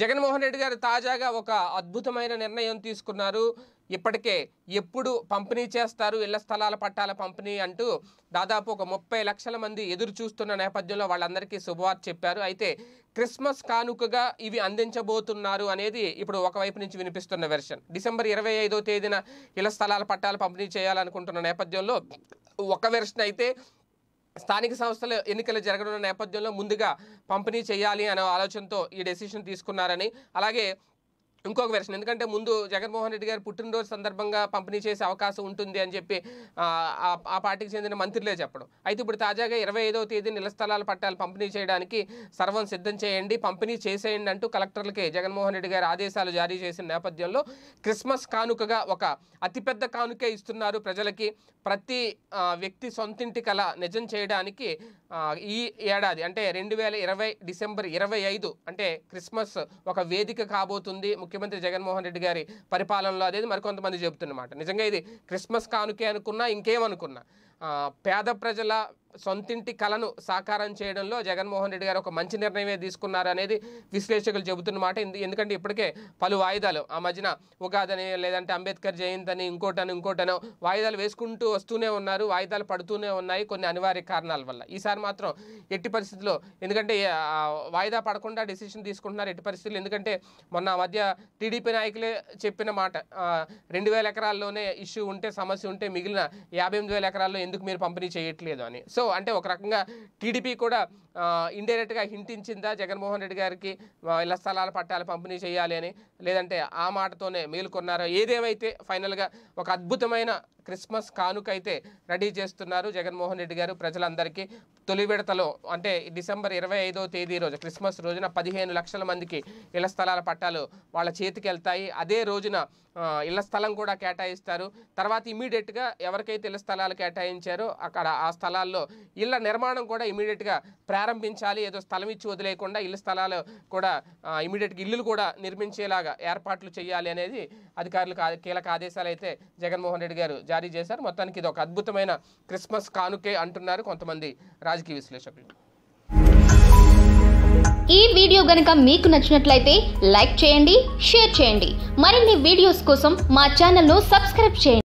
జగన్మోహన్ రెడ్డి గారు తాజాగా ఒక అద్భుతమైన నిర్ణయం తీసుకున్నారు ఇప్పటికే ఎప్పుడు పంపిణీ చేస్తారు ఇళ్ల స్థలాల పట్టాల పంపిణీ అంటూ దాదాపు ఒక ముప్పై లక్షల మంది ఎదురు చూస్తున్న నేపథ్యంలో వాళ్ళందరికీ శుభవార్త చెప్పారు అయితే క్రిస్మస్ కానుకగా ఇవి అందించబోతున్నారు అనేది ఇప్పుడు ఒకవైపు నుంచి వినిపిస్తున్న వెర్షన్ డిసెంబర్ ఇరవై ఐదో తేదీన ఇళ్ల స్థలాల పట్టాలు పంపిణీ చేయాలనుకుంటున్న నేపథ్యంలో ఒక వెర్షన్ అయితే స్థానిక సంస్థల ఎన్నికలు జరగనున్న నేపథ్యంలో ముందుగా పంపిణీ చేయాలి అనే ఆలోచనతో ఈ డెసిషన్ తీసుకున్నారని అలాగే ఇంకొక వెర్షన్ ఎందుకంటే ముందు జగన్మోహన్ రెడ్డి గారు పుట్టినరోజు సందర్భంగా పంపిణీ చేసే అవకాశం ఉంటుంది అని చెప్పి ఆ పార్టీకి చెందిన మంత్రులే చెప్పడం అయితే ఇప్పుడు తాజాగా ఇరవై ఐదవ తేదీ నిల స్థలాల పట్టాలు పంపిణీ చేయడానికి సర్వం సిద్ధం చేయండి పంపిణీ చేసేయండి అంటూ కలెక్టర్లకే జగన్మోహన్ రెడ్డి గారు ఆదేశాలు జారీ చేసిన నేపథ్యంలో క్రిస్మస్ కానుకగా ఒక అతిపెద్ద కానుకే ఇస్తున్నారు ప్రజలకి ప్రతి వ్యక్తి సొంతింటి కల నిజం చేయడానికి ఈ ఏడాది అంటే రెండు డిసెంబర్ ఇరవై అంటే క్రిస్మస్ ఒక వేదిక కాబోతుంది ముఖ్యమంత్రి జగన్మోహన్ రెడ్డి గారి పరిపాలనలో అనేది మరికొంతమంది చెబుతున్నమాట నిజంగా ఇది క్రిస్మస్ కానుకే అనుకున్నా ఇంకేమనుకున్నా పేద ప్రజల సొంతింటి కళను సాకారం చేయడంలో జగన్మోహన్ రెడ్డి గారు ఒక మంచి నిర్ణయమే తీసుకున్నారు అనేది విశ్లేషకులు చెబుతున్నమాట ఎందుకంటే ఇప్పటికే పలు వాయిదాలు ఆ మధ్యన ఉగాదని లేదంటే అంబేద్కర్ జయంతి అని ఇంకోటని ఇంకోటనో వాయిదాలు వేసుకుంటూ వస్తూనే ఉన్నారు వాయిదాలు పడుతూనే ఉన్నాయి కొన్ని అనివార్య కారణాల వల్ల ఈసారి మాత్రం ఎట్టి పరిస్థితుల్లో ఎందుకంటే వాయిదా పడకుండా డిసిషన్ తీసుకుంటున్నారు ఎట్టి పరిస్థితులు ఎందుకంటే మొన్న మధ్య టీడీపీ నాయకులే చెప్పిన మాట రెండు వేల ఎకరాల్లోనే ఇష్యూ ఉంటే సమస్య ఉంటే మిగిలిన యాభై ఎనిమిది వేల ఎకరాల్లో ఎందుకు మీరు పంపిణీ చేయట్లేదు అని సో ఏదో అంటే ఒక రకంగా టీడీపీ కూడా ఇండైరెక్ట్గా హింటించిందా జగన్మోహన్ రెడ్డి గారికి ఇళ్ల స్థలాల పట్టాలు పంపిణీ చేయాలి అని లేదంటే ఆ మాటతోనే మేలుకొన్నారో ఏదేమైతే ఫైనల్గా ఒక అద్భుతమైన క్రిస్మస్ కానుక అయితే రెడీ చేస్తున్నారు జగన్మోహన్ రెడ్డి గారు ప్రజలందరికీ తొలి విడతలో అంటే డిసెంబర్ ఇరవై ఐదో తేదీ రోజు క్రిస్మస్ రోజున పదిహేను లక్షల మందికి ఇళ్ల స్థలాల పట్టాలు వాళ్ళ చేతికి వెళ్తాయి అదే రోజున ఇళ్ల స్థలం కూడా కేటాయిస్తారు తర్వాత ఇమీడియట్గా ఎవరికైతే ఇళ్ల స్థలాలు కేటాయించారో అక్కడ ఆ స్థలాల్లో ఇళ్ల నిర్మాణం కూడా ఇమీడియట్గా ప్రారంభించాలి ఏదో స్థలం ఇచ్చి వదిలేయకుండా ఇళ్ళ స్థలాలు కూడా ఇమీడియట్గా ఇల్లులు కూడా నిర్మించేలాగా ఏర్పాట్లు చేయాలి అనేది అధికారులకు కీలక ఆదేశాలు అయితే జగన్మోహన్ రెడ్డి గారు జారీ చేశారు మొత్తానికి ఇది ఒక అద్భుతమైన క్రిస్మస్ కానుకే అంటున్నారు కొంతమంది రాజకీయ విశ్లేషకులు ఈ వీడియో గనక మీకు నచ్చినట్లయితే లైక్ చేయండి షేర్ చేయండి మరిన్ని వీడియోస్ కోసం మా ఛానల్ను సబ్స్క్రైబ్ చేయండి